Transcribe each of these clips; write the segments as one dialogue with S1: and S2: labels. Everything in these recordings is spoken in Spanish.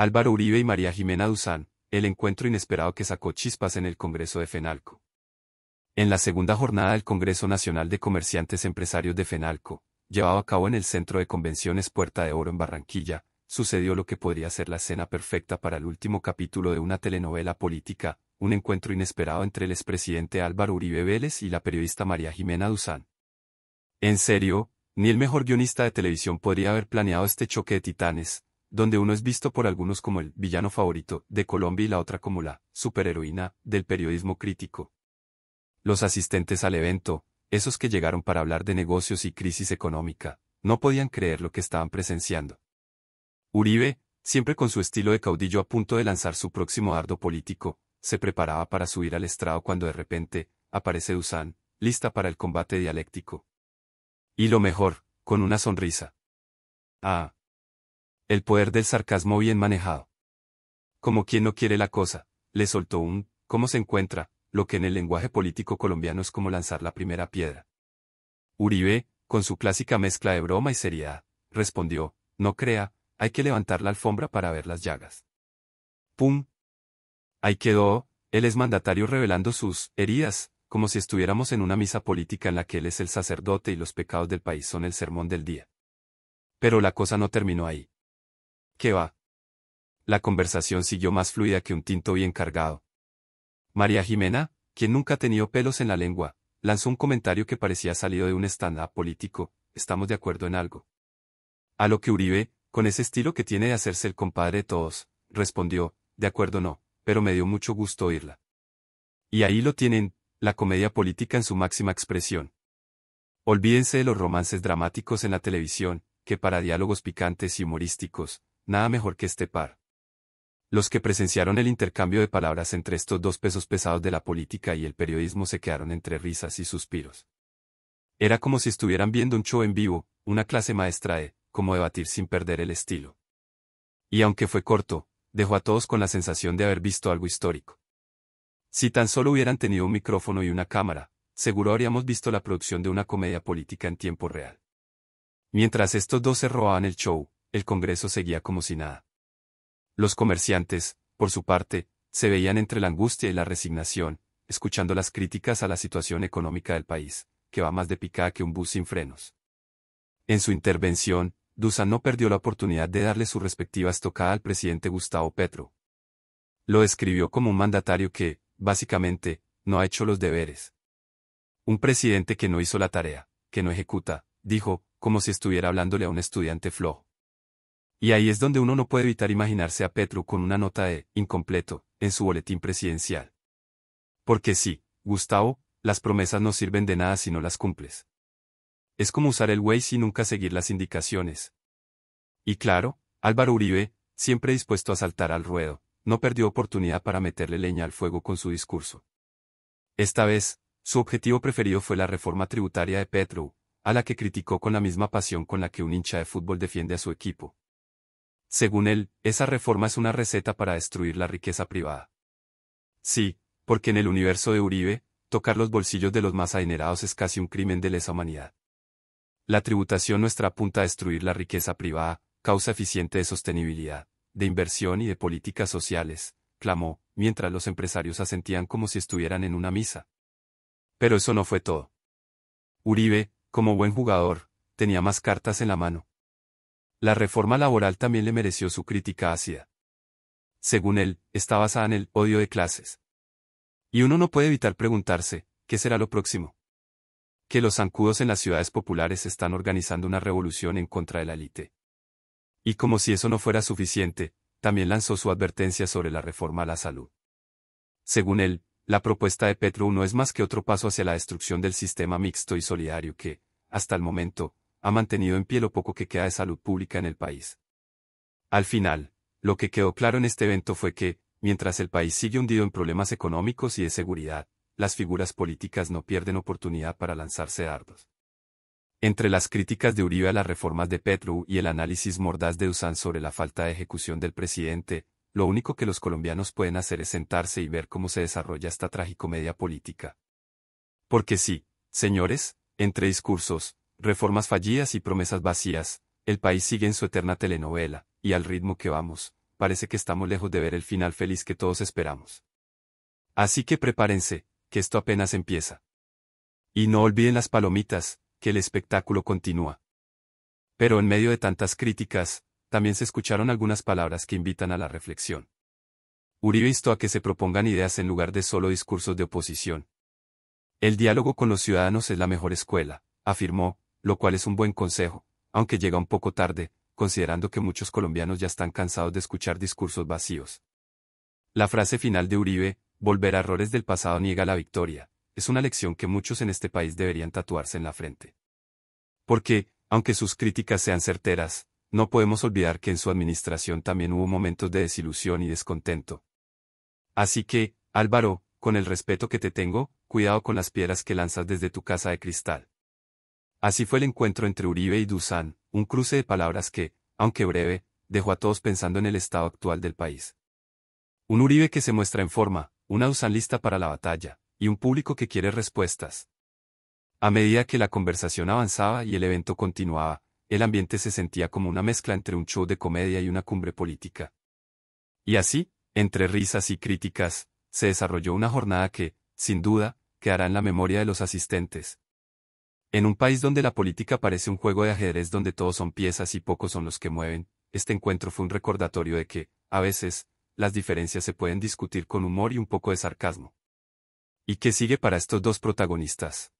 S1: Álvaro Uribe y María Jimena Duzán, el encuentro inesperado que sacó chispas en el Congreso de Fenalco. En la segunda jornada del Congreso Nacional de Comerciantes Empresarios de Fenalco, llevado a cabo en el Centro de Convenciones Puerta de Oro en Barranquilla, sucedió lo que podría ser la escena perfecta para el último capítulo de una telenovela política, un encuentro inesperado entre el expresidente Álvaro Uribe Vélez y la periodista María Jimena Duzán. En serio, ni el mejor guionista de televisión podría haber planeado este choque de titanes, donde uno es visto por algunos como el villano favorito de Colombia y la otra como la superheroína del periodismo crítico. Los asistentes al evento, esos que llegaron para hablar de negocios y crisis económica, no podían creer lo que estaban presenciando. Uribe, siempre con su estilo de caudillo a punto de lanzar su próximo ardo político, se preparaba para subir al estrado cuando de repente, aparece Dusan, lista para el combate dialéctico. Y lo mejor, con una sonrisa. Ah, el poder del sarcasmo bien manejado. Como quien no quiere la cosa, le soltó un, ¿cómo se encuentra?, lo que en el lenguaje político colombiano es como lanzar la primera piedra. Uribe, con su clásica mezcla de broma y seriedad, respondió, no crea, hay que levantar la alfombra para ver las llagas. ¡Pum! Ahí quedó, él es mandatario revelando sus heridas, como si estuviéramos en una misa política en la que él es el sacerdote y los pecados del país son el sermón del día. Pero la cosa no terminó ahí. ¿Qué va? La conversación siguió más fluida que un tinto bien cargado. María Jimena, quien nunca ha tenido pelos en la lengua, lanzó un comentario que parecía salido de un estándar político, estamos de acuerdo en algo. A lo que Uribe, con ese estilo que tiene de hacerse el compadre de todos, respondió, de acuerdo no, pero me dio mucho gusto oírla. Y ahí lo tienen, la comedia política en su máxima expresión. Olvídense de los romances dramáticos en la televisión, que para diálogos picantes y humorísticos, nada mejor que este par. Los que presenciaron el intercambio de palabras entre estos dos pesos pesados de la política y el periodismo se quedaron entre risas y suspiros. Era como si estuvieran viendo un show en vivo, una clase maestra de cómo debatir sin perder el estilo. Y aunque fue corto, dejó a todos con la sensación de haber visto algo histórico. Si tan solo hubieran tenido un micrófono y una cámara, seguro habríamos visto la producción de una comedia política en tiempo real. Mientras estos dos se robaban el show, el Congreso seguía como si nada. Los comerciantes, por su parte, se veían entre la angustia y la resignación, escuchando las críticas a la situación económica del país, que va más de picada que un bus sin frenos. En su intervención, dusa no perdió la oportunidad de darle su respectiva estocada al presidente Gustavo Petro. Lo describió como un mandatario que, básicamente, no ha hecho los deberes. Un presidente que no hizo la tarea, que no ejecuta, dijo, como si estuviera hablándole a un estudiante flojo. Y ahí es donde uno no puede evitar imaginarse a Petro con una nota E, incompleto en su boletín presidencial. Porque sí, Gustavo, las promesas no sirven de nada si no las cumples. Es como usar el Waze y nunca seguir las indicaciones. Y claro, Álvaro Uribe, siempre dispuesto a saltar al ruedo, no perdió oportunidad para meterle leña al fuego con su discurso. Esta vez, su objetivo preferido fue la reforma tributaria de Petro, a la que criticó con la misma pasión con la que un hincha de fútbol defiende a su equipo. Según él, esa reforma es una receta para destruir la riqueza privada. Sí, porque en el universo de Uribe, tocar los bolsillos de los más adinerados es casi un crimen de lesa humanidad. La tributación nuestra apunta a destruir la riqueza privada, causa eficiente de sostenibilidad, de inversión y de políticas sociales, clamó, mientras los empresarios asentían como si estuvieran en una misa. Pero eso no fue todo. Uribe, como buen jugador, tenía más cartas en la mano. La reforma laboral también le mereció su crítica ácida. Según él, está basada en el odio de clases. Y uno no puede evitar preguntarse, ¿qué será lo próximo? Que los zancudos en las ciudades populares están organizando una revolución en contra de la élite. Y como si eso no fuera suficiente, también lanzó su advertencia sobre la reforma a la salud. Según él, la propuesta de Petro no es más que otro paso hacia la destrucción del sistema mixto y solidario que, hasta el momento, ha mantenido en pie lo poco que queda de salud pública en el país. Al final, lo que quedó claro en este evento fue que, mientras el país sigue hundido en problemas económicos y de seguridad, las figuras políticas no pierden oportunidad para lanzarse dardos. Entre las críticas de Uribe a las reformas de Petro y el análisis mordaz de Usán sobre la falta de ejecución del presidente, lo único que los colombianos pueden hacer es sentarse y ver cómo se desarrolla esta tragicomedia política. Porque sí, señores, entre discursos, reformas fallidas y promesas vacías, el país sigue en su eterna telenovela, y al ritmo que vamos, parece que estamos lejos de ver el final feliz que todos esperamos. Así que prepárense, que esto apenas empieza. Y no olviden las palomitas, que el espectáculo continúa. Pero en medio de tantas críticas, también se escucharon algunas palabras que invitan a la reflexión. Uribe instó a que se propongan ideas en lugar de solo discursos de oposición. El diálogo con los ciudadanos es la mejor escuela, afirmó, lo cual es un buen consejo, aunque llega un poco tarde, considerando que muchos colombianos ya están cansados de escuchar discursos vacíos. La frase final de Uribe, volver a errores del pasado niega la victoria, es una lección que muchos en este país deberían tatuarse en la frente. Porque, aunque sus críticas sean certeras, no podemos olvidar que en su administración también hubo momentos de desilusión y descontento. Así que, Álvaro, con el respeto que te tengo, cuidado con las piedras que lanzas desde tu casa de cristal. Así fue el encuentro entre Uribe y Dusan, un cruce de palabras que, aunque breve, dejó a todos pensando en el estado actual del país. Un Uribe que se muestra en forma, una Dusan lista para la batalla, y un público que quiere respuestas. A medida que la conversación avanzaba y el evento continuaba, el ambiente se sentía como una mezcla entre un show de comedia y una cumbre política. Y así, entre risas y críticas, se desarrolló una jornada que, sin duda, quedará en la memoria de los asistentes. En un país donde la política parece un juego de ajedrez donde todos son piezas y pocos son los que mueven, este encuentro fue un recordatorio de que, a veces, las diferencias se pueden discutir con humor y un poco de sarcasmo. ¿Y qué sigue para estos dos protagonistas?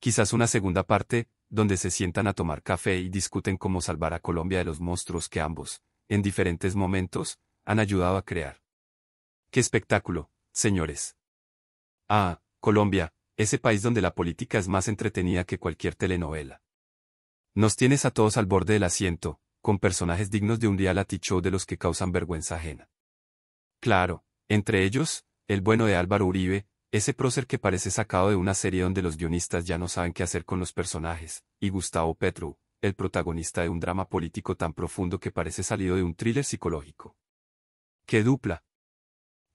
S1: Quizás una segunda parte, donde se sientan a tomar café y discuten cómo salvar a Colombia de los monstruos que ambos, en diferentes momentos, han ayudado a crear. ¡Qué espectáculo, señores! Ah, Colombia, ese país donde la política es más entretenida que cualquier telenovela. Nos tienes a todos al borde del asiento, con personajes dignos de un reality show de los que causan vergüenza ajena. Claro, entre ellos, el bueno de Álvaro Uribe, ese prócer que parece sacado de una serie donde los guionistas ya no saben qué hacer con los personajes, y Gustavo Petru, el protagonista de un drama político tan profundo que parece salido de un thriller psicológico. ¡Qué dupla!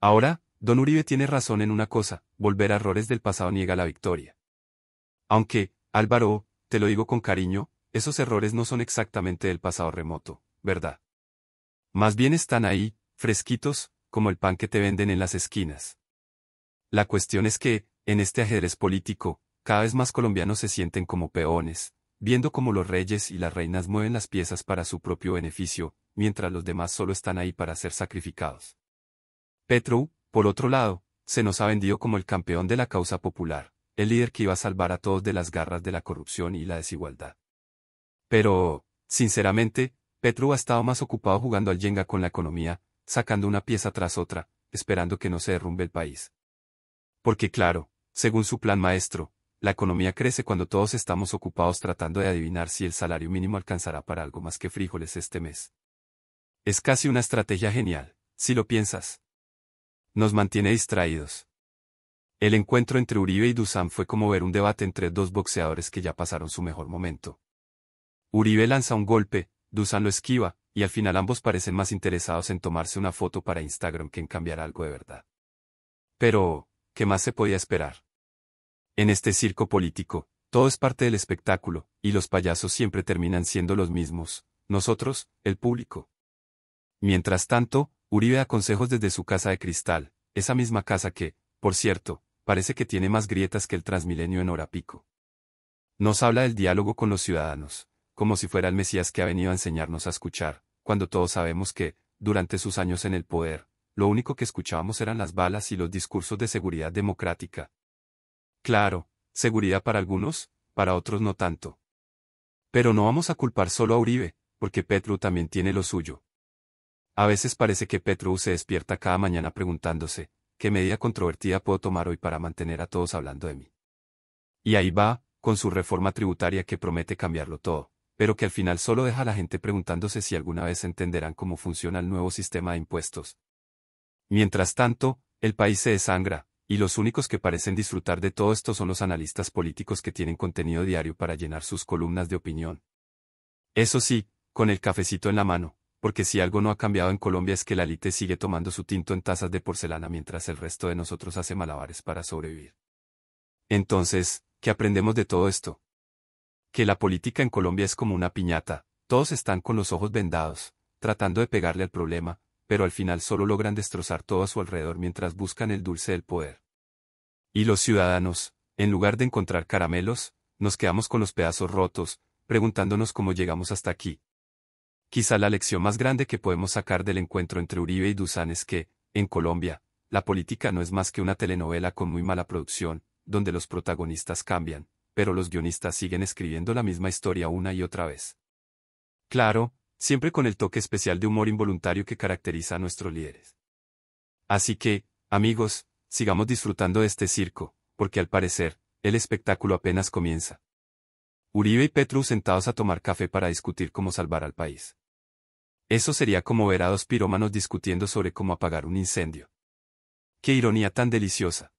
S1: Ahora, Don Uribe tiene razón en una cosa, volver a errores del pasado niega la victoria. Aunque, Álvaro, te lo digo con cariño, esos errores no son exactamente del pasado remoto, ¿verdad? Más bien están ahí, fresquitos, como el pan que te venden en las esquinas. La cuestión es que, en este ajedrez político, cada vez más colombianos se sienten como peones, viendo cómo los reyes y las reinas mueven las piezas para su propio beneficio, mientras los demás solo están ahí para ser sacrificados. Petro, por otro lado, se nos ha vendido como el campeón de la causa popular, el líder que iba a salvar a todos de las garras de la corrupción y la desigualdad. Pero, sinceramente, Petro ha estado más ocupado jugando al yenga con la economía, sacando una pieza tras otra, esperando que no se derrumbe el país. Porque claro, según su plan maestro, la economía crece cuando todos estamos ocupados tratando de adivinar si el salario mínimo alcanzará para algo más que frijoles este mes. Es casi una estrategia genial, si lo piensas nos mantiene distraídos. El encuentro entre Uribe y Dusan fue como ver un debate entre dos boxeadores que ya pasaron su mejor momento. Uribe lanza un golpe, Dusan lo esquiva, y al final ambos parecen más interesados en tomarse una foto para Instagram que en cambiar algo de verdad. Pero, ¿qué más se podía esperar? En este circo político, todo es parte del espectáculo, y los payasos siempre terminan siendo los mismos, nosotros, el público. Mientras tanto, Uribe da consejos desde su casa de cristal, esa misma casa que, por cierto, parece que tiene más grietas que el Transmilenio en hora pico. Nos habla del diálogo con los ciudadanos, como si fuera el Mesías que ha venido a enseñarnos a escuchar, cuando todos sabemos que, durante sus años en el poder, lo único que escuchábamos eran las balas y los discursos de seguridad democrática. Claro, seguridad para algunos, para otros no tanto. Pero no vamos a culpar solo a Uribe, porque Petro también tiene lo suyo. A veces parece que Petru se despierta cada mañana preguntándose, ¿qué medida controvertida puedo tomar hoy para mantener a todos hablando de mí? Y ahí va, con su reforma tributaria que promete cambiarlo todo, pero que al final solo deja a la gente preguntándose si alguna vez entenderán cómo funciona el nuevo sistema de impuestos. Mientras tanto, el país se desangra, y los únicos que parecen disfrutar de todo esto son los analistas políticos que tienen contenido diario para llenar sus columnas de opinión. Eso sí, con el cafecito en la mano, porque si algo no ha cambiado en Colombia es que la elite sigue tomando su tinto en tazas de porcelana mientras el resto de nosotros hace malabares para sobrevivir. Entonces, ¿qué aprendemos de todo esto? Que la política en Colombia es como una piñata, todos están con los ojos vendados, tratando de pegarle al problema, pero al final solo logran destrozar todo a su alrededor mientras buscan el dulce del poder. Y los ciudadanos, en lugar de encontrar caramelos, nos quedamos con los pedazos rotos, preguntándonos cómo llegamos hasta aquí. Quizá la lección más grande que podemos sacar del encuentro entre Uribe y Dusan es que, en Colombia, la política no es más que una telenovela con muy mala producción, donde los protagonistas cambian, pero los guionistas siguen escribiendo la misma historia una y otra vez. Claro, siempre con el toque especial de humor involuntario que caracteriza a nuestros líderes. Así que, amigos, sigamos disfrutando de este circo, porque al parecer, el espectáculo apenas comienza. Uribe y Petru sentados a tomar café para discutir cómo salvar al país. Eso sería como ver a dos pirómanos discutiendo sobre cómo apagar un incendio. ¡Qué ironía tan deliciosa!